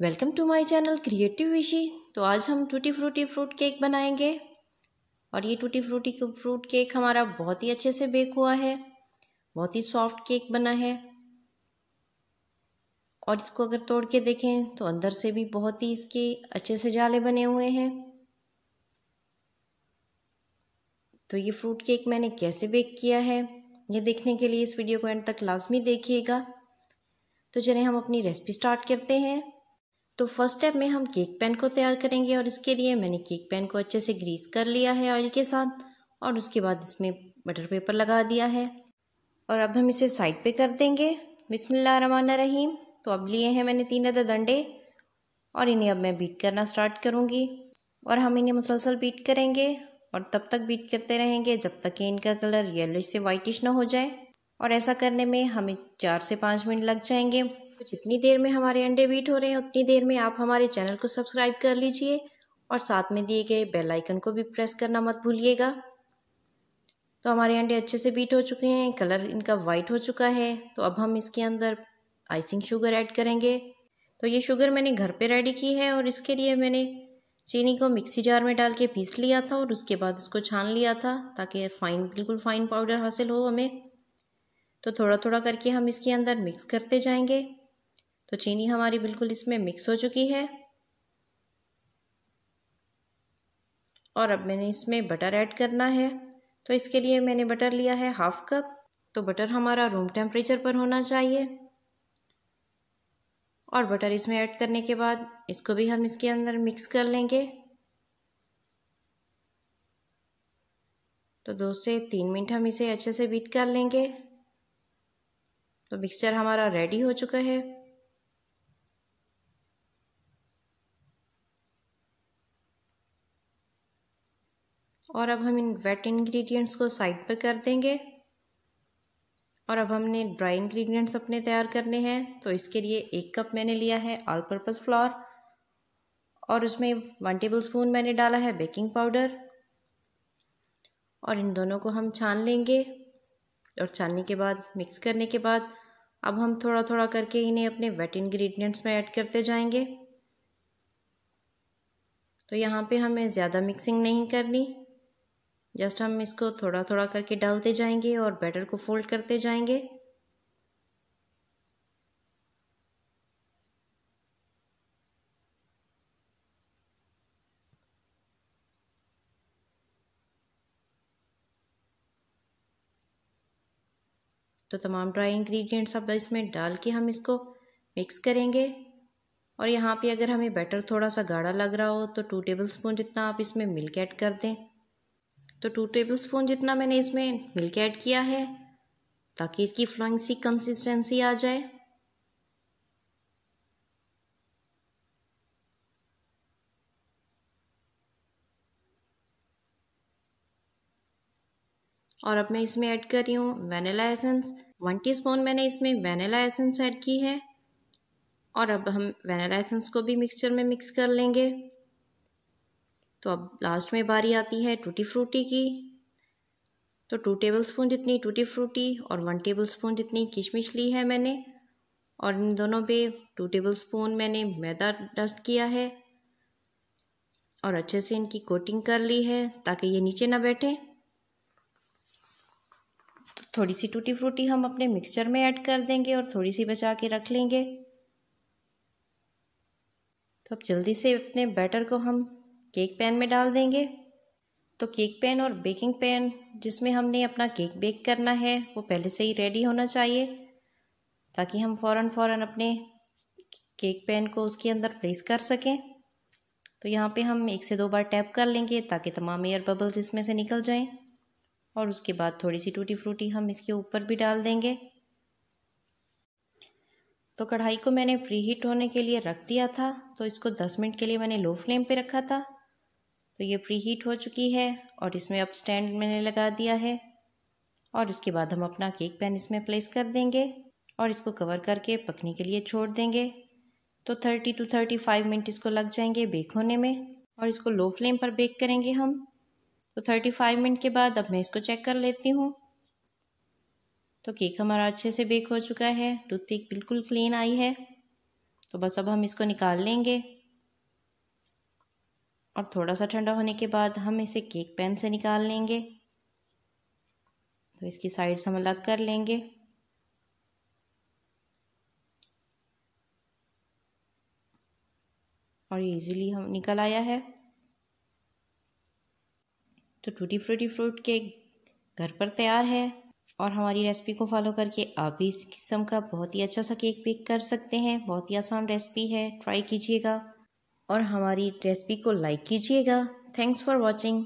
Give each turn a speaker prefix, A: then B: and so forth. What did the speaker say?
A: welcome to my channel creative Vishi तो आज हम टूटी फ्रूटी फ्रूट केक बनाएंगे और ये टूटी फ्रूटी फ्रूट केक हमारा बहुत ही अच्छे से बेक हुआ है बहुत ही सॉफ्ट केक बना है और इसको अगर तोड़ के देखें तो अंदर से भी बहुत ही इसके अच्छे से जाले बने हुए हैं तो ये फ्रूट केक मैंने कैसे बेक किया है ये देखने के लिए इस वीडियो को एंड तक लाजमी देखिएगा तो चलिए हम अपनी रेसिपी स्टार्ट करते हैं तो फर्स्ट स्टेप में हम केक पैन को तैयार करेंगे और इसके लिए मैंने केक पैन को अच्छे से ग्रीस कर लिया है ऑयल के साथ और उसके बाद इसमें बटर पेपर लगा दिया है और अब हम इसे साइड पे कर देंगे बिसमिल्लामान रहीम तो अब लिए हैं मैंने तीन अदद अंडे और इन्हें अब मैं बीट करना स्टार्ट करूँगी और हम इन्हें मुसलसल बीट करेंगे और तब तक बीट करते रहेंगे जब तक कि इनका कलर येलो से वाइटिश ना हो जाए और ऐसा करने में हमें चार से पाँच मिनट लग जाएंगे तो जितनी देर में हमारे अंडे बीट हो रहे हैं उतनी देर में आप हमारे चैनल को सब्सक्राइब कर लीजिए और साथ में दिए गए बेल आइकन को भी प्रेस करना मत भूलिएगा तो हमारे अंडे अच्छे से बीट हो चुके हैं कलर इनका वाइट हो चुका है तो अब हम इसके अंदर आइसिंग शुगर ऐड करेंगे तो ये शुगर मैंने घर पे रेडी की है और इसके लिए मैंने चीनी को मिक्सी जार में डाल के पीस लिया था और उसके बाद उसको छान लिया था ताकि फ़ाइन बिल्कुल फ़ाइन पाउडर हासिल हो हमें तो थोड़ा थोड़ा करके हम इसके अंदर मिक्स करते जाएंगे तो चीनी हमारी बिल्कुल इसमें मिक्स हो चुकी है और अब मैंने इसमें बटर ऐड करना है तो इसके लिए मैंने बटर लिया है हाफ कप तो बटर हमारा रूम टेम्परेचर पर होना चाहिए और बटर इसमें ऐड करने के बाद इसको भी हम इसके अंदर मिक्स कर लेंगे तो दो से तीन मिनट हम इसे अच्छे से बीट कर लेंगे तो मिक्सचर हमारा रेडी हो चुका है और अब हम इन वेट इंग्रेडिएंट्स को साइड पर कर देंगे और अब हमने ड्राई इंग्रेडिएंट्स अपने तैयार करने हैं तो इसके लिए एक कप मैंने लिया है ऑल पर्पज़ फ्लोर और उसमें वन टेबल स्पून मैंने डाला है बेकिंग पाउडर और इन दोनों को हम छान लेंगे और छानने के बाद मिक्स करने के बाद अब हम थोड़ा थोड़ा करके इन्हें अपने वेट इंग्रेडिएंट्स में ऐड करते जाएंगे तो यहाँ पे हमें ज़्यादा मिक्सिंग नहीं करनी जस्ट हम इसको थोड़ा थोड़ा करके डालते जाएंगे और बैटर को फोल्ड करते जाएंगे तो तमाम ड्राई इंग्रेडिएंट्स अब इसमें डाल के हम इसको मिक्स करेंगे और यहाँ पे अगर हमें बैटर थोड़ा सा गाढ़ा लग रहा हो तो टू टेबल स्पून जितना आप इसमें मिल्क ऐड कर दें तो टू टेबल स्पून जितना मैंने इसमें मिल्क ऐड किया है ताकि इसकी सी कंसिस्टेंसी आ जाए और अब मैं इसमें ऐड कर रही हूँ वेनिला एसेंस वन टीस्पून मैंने इसमें वेनिला एसेंस ऐड की है और अब हम वेनिला एसेंस को भी मिक्सचर में मिक्स कर लेंगे तो अब लास्ट में बारी आती है टूटी फ्रूटी की तो टू टेबल स्पून जितनी टूटी फ्रूटी और वन टेबल स्पून जितनी किशमिश ली है मैंने और इन दोनों पे टू टेबल स्पून मैंने मैदा डस्ट किया है और अच्छे से इनकी कोटिंग कर ली है ताकि ये नीचे ना बैठे तो थोड़ी सी टूटी फ्रूटी हम अपने मिक्सचर में ऐड कर देंगे और थोड़ी सी बचा के रख लेंगे तो अब जल्दी से अपने बैटर को हम केक पैन में डाल देंगे तो केक पैन और बेकिंग पैन जिसमें हमने अपना केक बेक करना है वो पहले से ही रेडी होना चाहिए ताकि हम फ़ौर फ़ौर अपने केक पैन को उसके अंदर प्लेस कर सकें तो यहाँ पे हम एक से दो बार टैप कर लेंगे ताकि तमाम एयर बबल्स इसमें से निकल जाएं और उसके बाद थोड़ी सी टूटी फ्रूटी हम इसके ऊपर भी डाल देंगे तो कढ़ाई को मैंने प्री हीट होने के लिए रख दिया था तो इसको दस मिनट के लिए मैंने लो फ्लेम पर रखा था तो ये प्री हीट हो चुकी है और इसमें अब स्टैंड मैंने लगा दिया है और इसके बाद हम अपना केक पैन इसमें प्लेस कर देंगे और इसको कवर करके पकने के लिए छोड़ देंगे तो thirty to thirty five minute इसको लग जाएंगे बेक होने में और इसको लो फ्लेम पर बेक करेंगे हम तो थर्टी फाइव मिनट के बाद अब मैं इसको चेक कर लेती हूँ तो केक हमारा अच्छे से बेक हो चुका है टूथ तो बिल्कुल क्लीन आई है तो बस अब हम इसको निकाल लेंगे और थोड़ा सा ठंडा होने के बाद हम इसे केक पैन से निकाल लेंगे तो इसकी साइड्स हम अलग कर लेंगे और ये इजीली हम निकल आया है तो टूटी फ्रूटी फ्रूट केक घर पर तैयार है और हमारी रेसिपी को फॉलो करके आप भी इस किस्म का बहुत ही अच्छा सा केक बेक कर सकते हैं बहुत ही आसान रेसिपी है ट्राई कीजिएगा और हमारी रेसिपी को लाइक कीजिएगा थैंक्स फॉर वॉचिंग